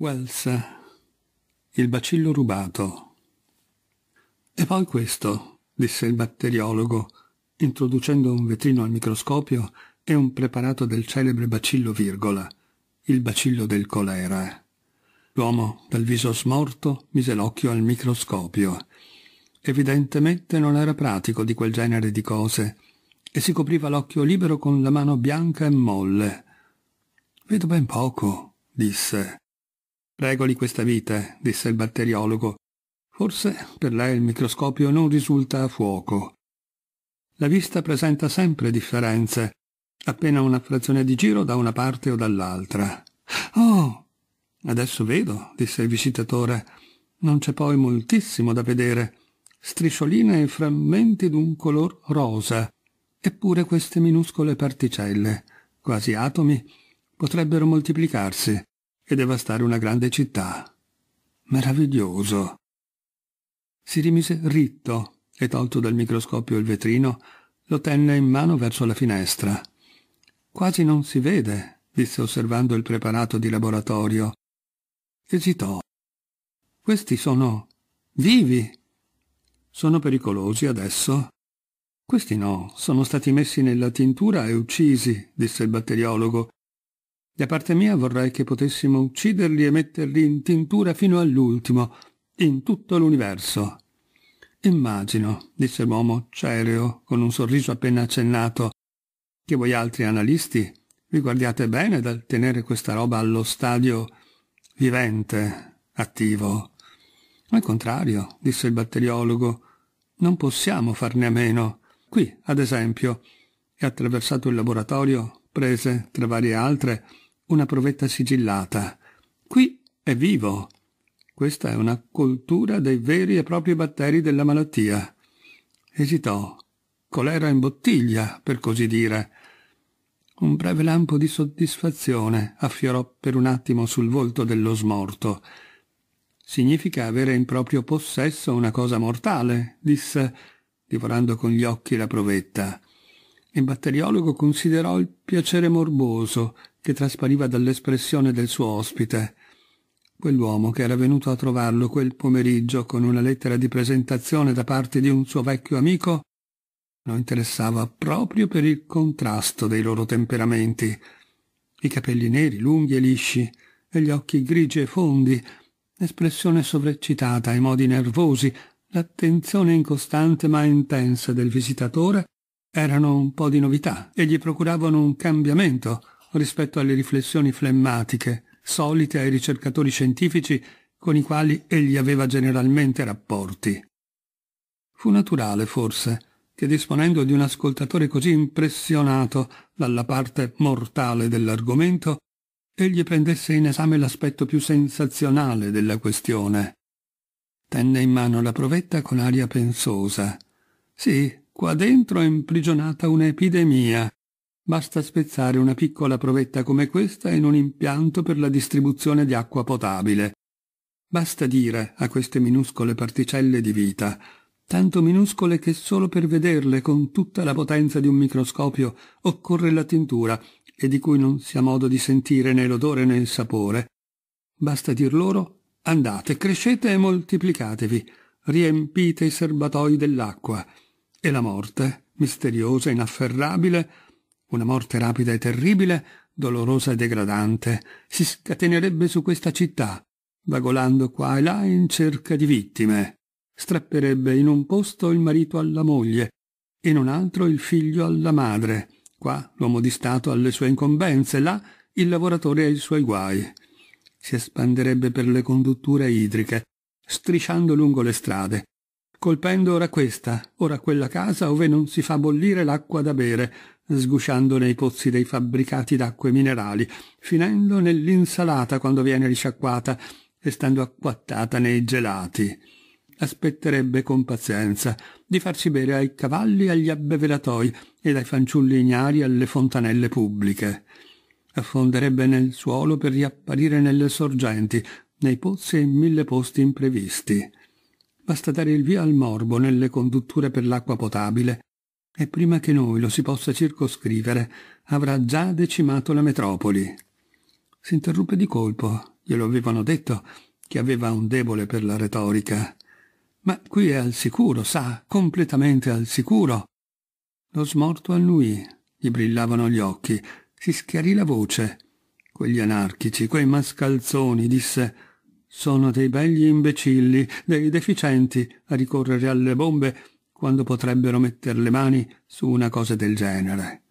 Wells, il bacillo rubato. E poi questo, disse il batteriologo, introducendo un vetrino al microscopio e un preparato del celebre bacillo virgola, il bacillo del colera. L'uomo, dal viso smorto, mise l'occhio al microscopio. Evidentemente non era pratico di quel genere di cose, e si copriva l'occhio libero con la mano bianca e molle. Vedo ben poco, disse. Regoli questa vite, disse il batteriologo. Forse per lei il microscopio non risulta a fuoco. La vista presenta sempre differenze, appena una frazione di giro da una parte o dall'altra. Oh, adesso vedo, disse il visitatore. Non c'è poi moltissimo da vedere. Striscioline e frammenti d'un color rosa. Eppure queste minuscole particelle, quasi atomi, potrebbero moltiplicarsi e devastare una grande città. Meraviglioso. Si rimise ritto e tolto dal microscopio il vetrino, lo tenne in mano verso la finestra. Quasi non si vede, disse osservando il preparato di laboratorio. Esitò. Questi sono vivi. Sono pericolosi adesso? Questi no, sono stati messi nella tintura e uccisi, disse il batteriologo, da parte mia vorrei che potessimo ucciderli e metterli in tintura fino all'ultimo, in tutto l'universo. Immagino, disse l'uomo cereo, con un sorriso appena accennato, che voi altri analisti vi guardiate bene dal tenere questa roba allo stadio vivente, attivo. Al contrario, disse il batteriologo, non possiamo farne a meno. Qui, ad esempio, e attraversato il laboratorio, prese, tra varie altre, una provetta sigillata. Qui è vivo. Questa è una coltura dei veri e propri batteri della malattia. Esitò. Colera in bottiglia, per così dire. Un breve lampo di soddisfazione affiorò per un attimo sul volto dello smorto. Significa avere in proprio possesso una cosa mortale, disse, divorando con gli occhi la provetta. Il batteriologo considerò il piacere morboso che traspariva dall'espressione del suo ospite. Quell'uomo che era venuto a trovarlo quel pomeriggio con una lettera di presentazione da parte di un suo vecchio amico lo interessava proprio per il contrasto dei loro temperamenti. I capelli neri, lunghi e lisci, e gli occhi grigi e fondi, l'espressione sovreccitata, i modi nervosi, l'attenzione incostante ma intensa del visitatore erano un po' di novità e gli procuravano un cambiamento rispetto alle riflessioni flemmatiche solite ai ricercatori scientifici con i quali egli aveva generalmente rapporti. Fu naturale, forse, che disponendo di un ascoltatore così impressionato dalla parte mortale dell'argomento, egli prendesse in esame l'aspetto più sensazionale della questione. Tenne in mano la provetta con aria pensosa. Sì, qua dentro è imprigionata un'epidemia, Basta spezzare una piccola provetta come questa in un impianto per la distribuzione di acqua potabile. Basta dire a queste minuscole particelle di vita, tanto minuscole che solo per vederle con tutta la potenza di un microscopio occorre la tintura e di cui non si ha modo di sentire né l'odore né il sapore. Basta dir loro andate, crescete e moltiplicatevi, riempite i serbatoi dell'acqua. E la morte, misteriosa, inafferrabile, una morte rapida e terribile, dolorosa e degradante, si scatenerebbe su questa città, vagolando qua e là in cerca di vittime. Strapperebbe in un posto il marito alla moglie, in un altro il figlio alla madre, qua l'uomo di Stato alle sue incombenze, là il lavoratore ai suoi guai. Si espanderebbe per le condutture idriche, strisciando lungo le strade, colpendo ora questa, ora quella casa ove non si fa bollire l'acqua da bere, sgusciando nei pozzi dei fabbricati d'acque minerali, finendo nell'insalata quando viene risciacquata, e stando acquattata nei gelati. Aspetterebbe con pazienza di farsi bere ai cavalli e agli abbeveratoi e dai fanciulli ignari alle fontanelle pubbliche. Affonderebbe nel suolo per riapparire nelle sorgenti, nei pozzi e in mille posti imprevisti. Basta dare il via al morbo nelle condutture per l'acqua potabile e prima che noi lo si possa circoscrivere avrà già decimato la metropoli. S'interruppe di colpo, glielo avevano detto, che aveva un debole per la retorica. Ma qui è al sicuro, sa, completamente al sicuro. Lo smorto annui, gli brillavano gli occhi, si schiarì la voce. Quegli anarchici, quei mascalzoni, disse, sono dei begli imbecilli, dei deficienti a ricorrere alle bombe quando potrebbero metter le mani su una cosa del genere.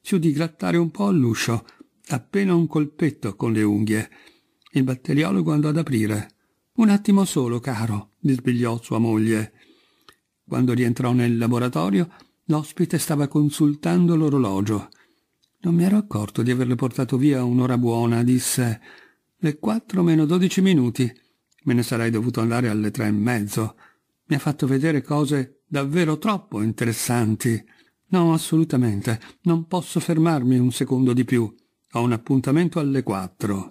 Si udì grattare un po' all'uscio, appena un colpetto con le unghie. Il batteriologo andò ad aprire. Un attimo solo, caro, bisbigliò sua moglie. Quando rientrò nel laboratorio, l'ospite stava consultando l'orologio. Non mi ero accorto di averle portato via un'ora buona, disse. Le quattro meno dodici minuti. Me ne sarei dovuto andare alle tre e mezzo. Mi ha fatto vedere cose davvero troppo interessanti. No, assolutamente, non posso fermarmi un secondo di più. Ho un appuntamento alle quattro.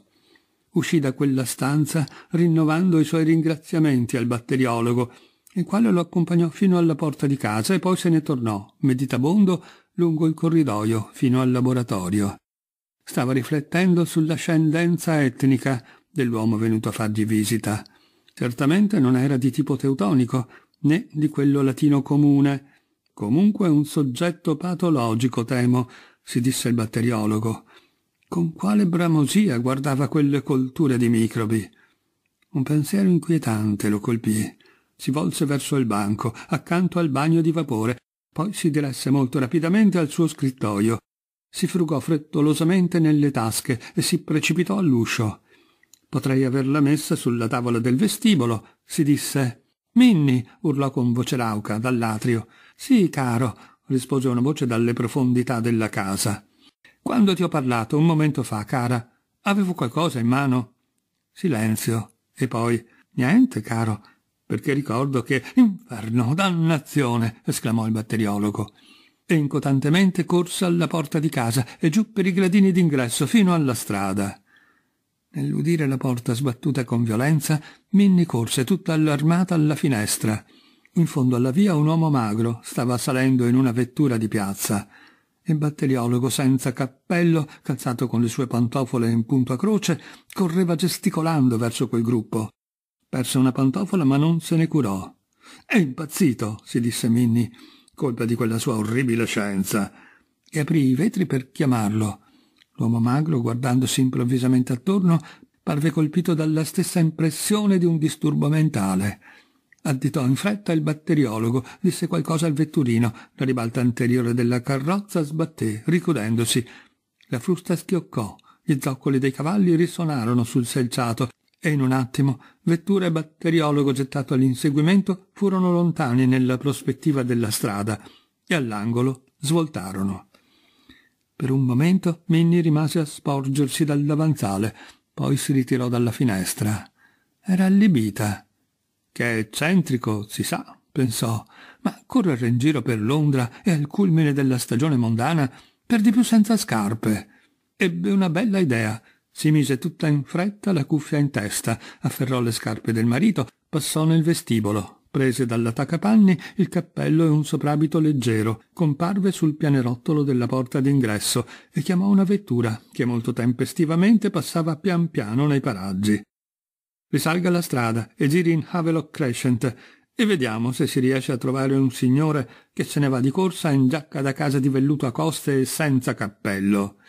Uscì da quella stanza rinnovando i suoi ringraziamenti al batteriologo, il quale lo accompagnò fino alla porta di casa e poi se ne tornò, meditabondo, lungo il corridoio fino al laboratorio. Stava riflettendo sull'ascendenza etnica dell'uomo venuto a fargli visita. Certamente non era di tipo teutonico, né di quello latino comune. Comunque un soggetto patologico, temo, si disse il batteriologo. Con quale bramosia guardava quelle colture di microbi? Un pensiero inquietante lo colpì. Si volse verso il banco, accanto al bagno di vapore, poi si diresse molto rapidamente al suo scrittoio. Si frugò frettolosamente nelle tasche e si precipitò all'uscio. Potrei averla messa sulla tavola del vestibolo, si disse. Minni, urlò con voce rauca dall'atrio. Sì, caro, rispose una voce dalle profondità della casa. Quando ti ho parlato un momento fa, cara, avevo qualcosa in mano. Silenzio. E poi niente, caro, perché ricordo che inferno, dannazione, esclamò il batteriologo. E incotantemente corse alla porta di casa e giù per i gradini d'ingresso fino alla strada. Nell'udire la porta sbattuta con violenza, Minnie corse tutta allarmata alla finestra. In fondo alla via un uomo magro stava salendo in una vettura di piazza. Il batteriologo senza cappello, calzato con le sue pantofole in punto a croce, correva gesticolando verso quel gruppo. Perse una pantofola ma non se ne curò. È impazzito, si disse Minnie, colpa di quella sua orribile scienza. E aprì i vetri per chiamarlo. L'uomo magro, guardandosi improvvisamente attorno, parve colpito dalla stessa impressione di un disturbo mentale. Additò in fretta il batteriologo, disse qualcosa al vetturino, la ribalta anteriore della carrozza sbatté, ricodendosi. La frusta schioccò, gli zoccoli dei cavalli risonarono sul selciato e in un attimo vettura e batteriologo gettato all'inseguimento furono lontani nella prospettiva della strada e all'angolo svoltarono. Per un momento Minnie rimase a sporgersi dal davanzale, poi si ritirò dalla finestra. Era allibita. Che è eccentrico, si sa, pensò, ma correre in giro per Londra e al culmine della stagione mondana, per di più senza scarpe. Ebbe una bella idea. Si mise tutta in fretta la cuffia in testa, afferrò le scarpe del marito, passò nel vestibolo, Prese dalla tacapanni il cappello e un soprabito leggero, comparve sul pianerottolo della porta d'ingresso e chiamò una vettura che molto tempestivamente passava pian piano nei paraggi. Risalga la strada e giri in Havelock Crescent e vediamo se si riesce a trovare un signore che se ne va di corsa in giacca da casa di velluto a coste e senza cappello.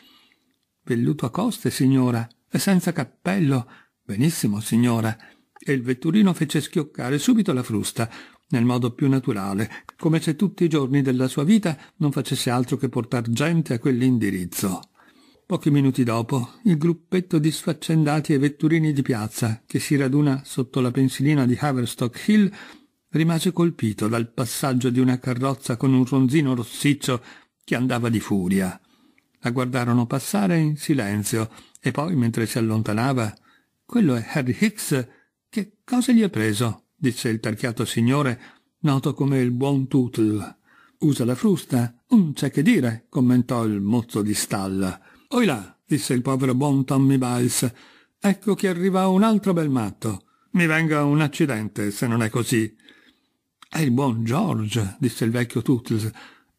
Velluto a coste, signora, e senza cappello? Benissimo, signora e il vetturino fece schioccare subito la frusta, nel modo più naturale, come se tutti i giorni della sua vita non facesse altro che portar gente a quell'indirizzo. Pochi minuti dopo, il gruppetto di sfaccendati e vetturini di piazza, che si raduna sotto la pensilina di Haverstock Hill, rimase colpito dal passaggio di una carrozza con un ronzino rossiccio che andava di furia. La guardarono passare in silenzio e poi, mentre si allontanava, quello è Harry Hicks, che cosa gli è preso? disse il tarchiato signore, noto come il buon Tootle. Usa la frusta? Non c'è che dire, commentò il mozzo di stalla. Oilà, disse il povero buon Tommy Biles, ecco che arriva un altro bel matto. Mi venga un accidente, se non è così. È il buon George, disse il vecchio Tootles,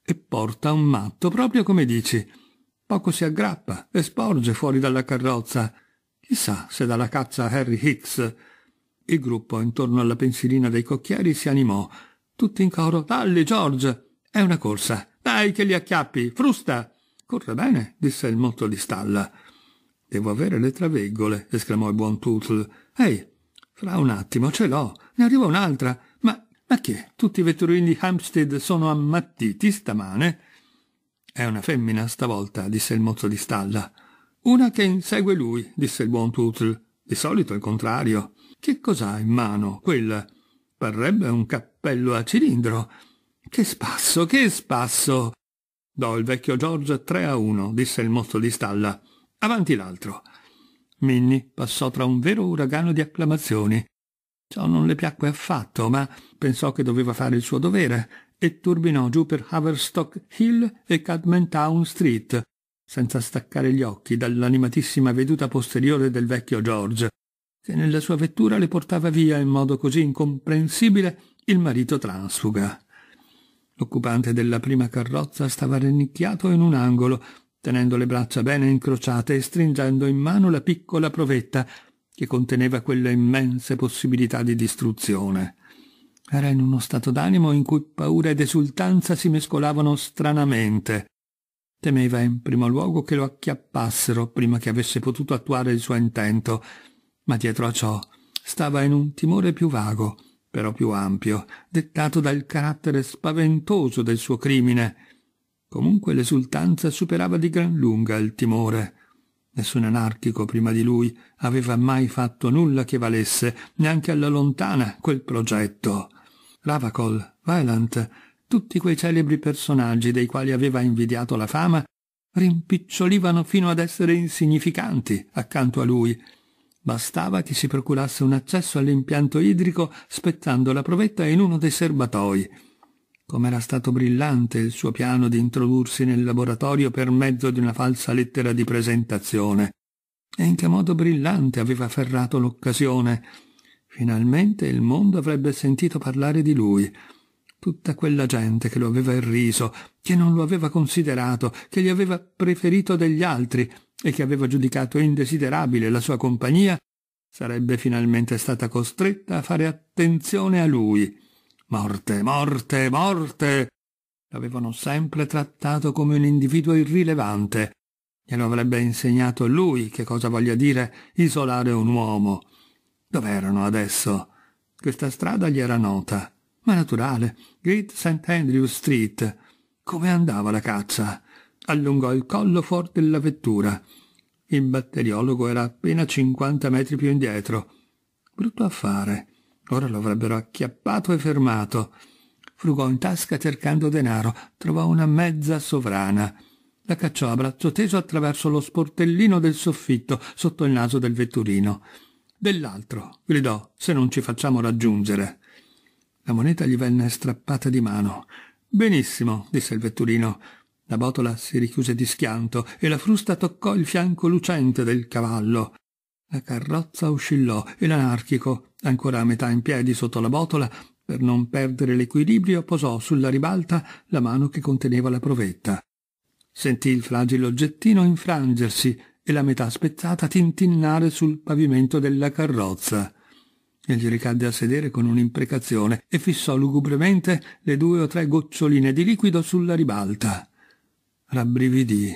e porta un matto proprio come dici. Poco si aggrappa e sporge fuori dalla carrozza. Chissà se dalla caccia Harry Hicks il gruppo intorno alla pensilina dei cocchieri si animò. Tutti in coro. Dalli, George! È una corsa. Dai che li acchiappi! Frusta! Corre bene, disse il motto di stalla. Devo avere le traveggole, esclamò il buon Tootle. Ehi, fra un attimo ce l'ho. Ne arriva un'altra. Ma, ma che? Tutti i vetturini di Hampstead sono ammattiti stamane? È una femmina stavolta, disse il mozzo di stalla. Una che insegue lui, disse il buon Tootle. Di solito è il contrario. Che cos'ha in mano quella? Parrebbe un cappello a cilindro. Che spasso, che spasso! Do il vecchio George 3 a 1, disse il mozzo di stalla. Avanti l'altro. Minnie passò tra un vero uragano di acclamazioni. Ciò non le piacque affatto, ma pensò che doveva fare il suo dovere e turbinò giù per Haverstock Hill e Cadman Town Street, senza staccare gli occhi dall'animatissima veduta posteriore del vecchio George, che nella sua vettura le portava via in modo così incomprensibile il marito transfuga. L'occupante della prima carrozza stava rannicchiato in un angolo, tenendo le braccia bene incrociate e stringendo in mano la piccola provetta che conteneva quelle immense possibilità di distruzione. Era in uno stato d'animo in cui paura ed esultanza si mescolavano stranamente. Temeva in primo luogo che lo acchiappassero prima che avesse potuto attuare il suo intento, ma dietro a ciò stava in un timore più vago, però più ampio, dettato dal carattere spaventoso del suo crimine. Comunque l'esultanza superava di gran lunga il timore. Nessun anarchico prima di lui aveva mai fatto nulla che valesse, neanche alla lontana, quel progetto. Ravacol, Valant, tutti quei celebri personaggi dei quali aveva invidiato la fama, rimpicciolivano fino ad essere insignificanti accanto a lui, Bastava che si procurasse un accesso all'impianto idrico spettando la provetta in uno dei serbatoi. Com'era stato brillante il suo piano di introdursi nel laboratorio per mezzo di una falsa lettera di presentazione. E in che modo brillante aveva afferrato l'occasione. Finalmente il mondo avrebbe sentito parlare di lui. Tutta quella gente che lo aveva irriso, che non lo aveva considerato, che gli aveva preferito degli altri, e che aveva giudicato indesiderabile la sua compagnia, sarebbe finalmente stata costretta a fare attenzione a lui. Morte, morte, morte! L'avevano sempre trattato come un individuo irrilevante. Glielo avrebbe insegnato lui che cosa voglia dire isolare un uomo. Dov'erano adesso? Questa strada gli era nota, ma naturale. Great St. Andrew Street. Come andava la caccia? allungò il collo della vettura. Il batteriologo era appena 50 metri più indietro. Brutto affare. Ora lo avrebbero acchiappato e fermato. Frugò in tasca cercando denaro. Trovò una mezza sovrana. La cacciò a braccio teso attraverso lo sportellino del soffitto sotto il naso del vetturino. Dell'altro, gridò, se non ci facciamo raggiungere. La moneta gli venne strappata di mano. Benissimo, disse il vetturino. La botola si richiuse di schianto e la frusta toccò il fianco lucente del cavallo. La carrozza oscillò e l'anarchico, ancora a metà in piedi sotto la botola, per non perdere l'equilibrio, posò sulla ribalta la mano che conteneva la provetta. Sentì il fragile oggettino infrangersi e la metà spezzata tintinnare sul pavimento della carrozza. Egli ricadde a sedere con un'imprecazione e fissò lugubremente le due o tre goccioline di liquido sulla ribalta rabbrividì.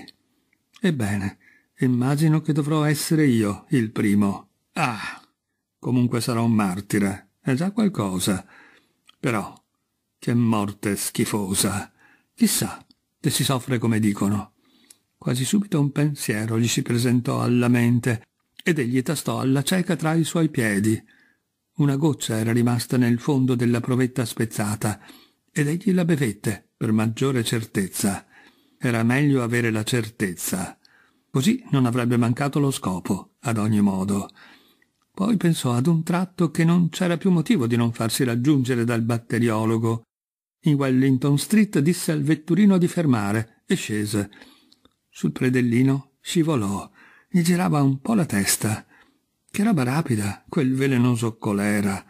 Ebbene, immagino che dovrò essere io il primo. Ah! Comunque sarò un martire, è già qualcosa. Però, che morte schifosa. Chissà che si soffre come dicono. Quasi subito un pensiero gli si presentò alla mente ed egli tastò alla cieca tra i suoi piedi. Una goccia era rimasta nel fondo della provetta spezzata ed egli la bevette per maggiore certezza. Era meglio avere la certezza. Così non avrebbe mancato lo scopo, ad ogni modo. Poi pensò ad un tratto che non c'era più motivo di non farsi raggiungere dal batteriologo. In Wellington Street disse al vetturino di fermare e scese. Sul predellino scivolò. Gli girava un po' la testa. Che roba rapida, quel velenoso colera.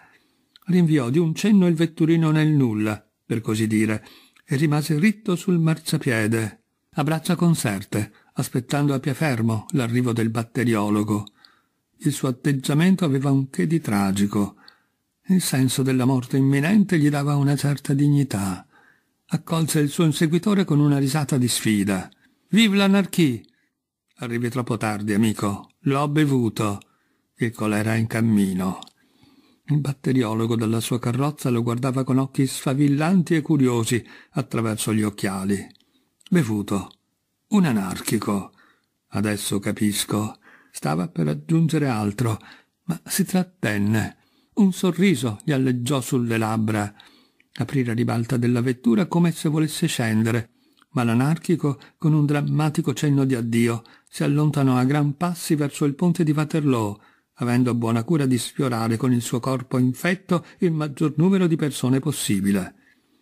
Rinviò di un cenno il vetturino nel nulla, per così dire, e rimase ritto sul marciapiede, a braccia conserte, aspettando a piefermo l'arrivo del batteriologo. Il suo atteggiamento aveva un che di tragico. Il senso della morte imminente gli dava una certa dignità. Accolse il suo inseguitore con una risata di sfida. Vive l'anarchie! Arrivi troppo tardi, amico. L'ho bevuto. Il colera è in cammino. Il batteriologo della sua carrozza lo guardava con occhi sfavillanti e curiosi attraverso gli occhiali. Bevuto. Un anarchico. Adesso capisco. Stava per aggiungere altro, ma si trattenne. Un sorriso gli alleggiò sulle labbra. Aprì la ribalta della vettura come se volesse scendere, ma l'anarchico, con un drammatico cenno di addio, si allontanò a gran passi verso il ponte di Waterloo, avendo buona cura di sfiorare con il suo corpo infetto il maggior numero di persone possibile.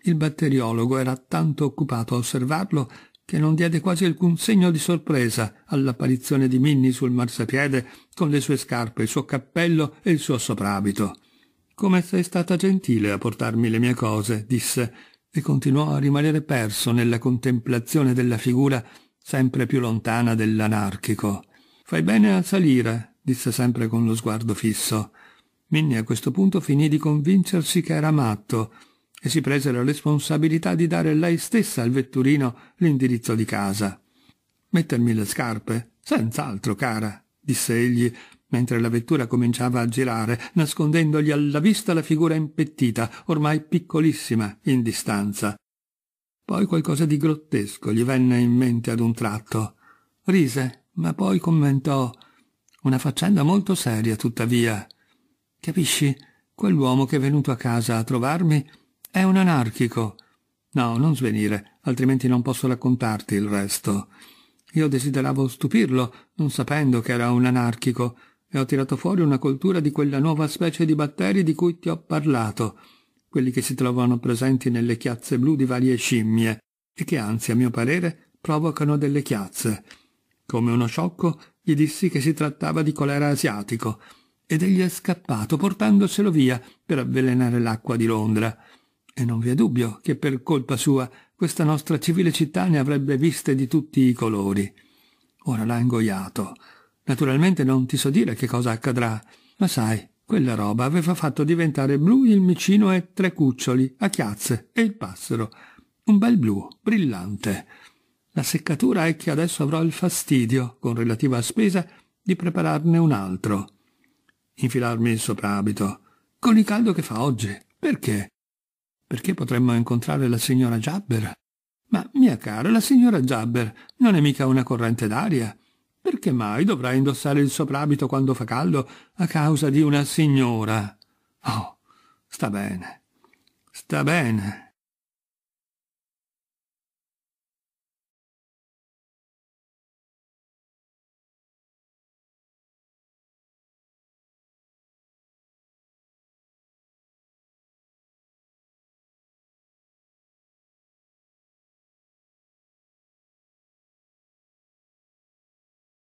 Il batteriologo era tanto occupato a osservarlo che non diede quasi alcun segno di sorpresa all'apparizione di Minnie sul marsapiede con le sue scarpe, il suo cappello e il suo soprabito. Come sei stata gentile a portarmi le mie cose, disse, e continuò a rimanere perso nella contemplazione della figura sempre più lontana dell'anarchico. Fai bene a salire, disse sempre con lo sguardo fisso. Minnie a questo punto finì di convincersi che era matto e si prese la responsabilità di dare lei stessa al vetturino l'indirizzo di casa. Mettermi le scarpe? Senz'altro, cara, disse egli, mentre la vettura cominciava a girare, nascondendogli alla vista la figura impettita, ormai piccolissima, in distanza. Poi qualcosa di grottesco gli venne in mente ad un tratto. Rise, ma poi commentò una faccenda molto seria, tuttavia. Capisci? Quell'uomo che è venuto a casa a trovarmi è un anarchico. No, non svenire, altrimenti non posso raccontarti il resto. Io desideravo stupirlo, non sapendo che era un anarchico, e ho tirato fuori una coltura di quella nuova specie di batteri di cui ti ho parlato, quelli che si trovano presenti nelle chiazze blu di varie scimmie, e che anzi, a mio parere, provocano delle chiazze. Come uno sciocco, gli dissi che si trattava di colera asiatico ed egli è scappato portandoselo via per avvelenare l'acqua di Londra. E non vi è dubbio che per colpa sua questa nostra civile città ne avrebbe viste di tutti i colori. Ora l'ha ingoiato. Naturalmente non ti so dire che cosa accadrà, ma sai, quella roba aveva fatto diventare blu il micino e tre cuccioli, a chiazze e il passero. Un bel blu, brillante. La seccatura è che adesso avrò il fastidio, con relativa spesa, di prepararne un altro. Infilarmi il soprabito. Con il caldo che fa oggi. Perché? Perché potremmo incontrare la signora Jabber. Ma, mia cara, la signora Jabber non è mica una corrente d'aria. Perché mai dovrà indossare il soprabito quando fa caldo a causa di una signora? Oh, sta bene. Sta bene.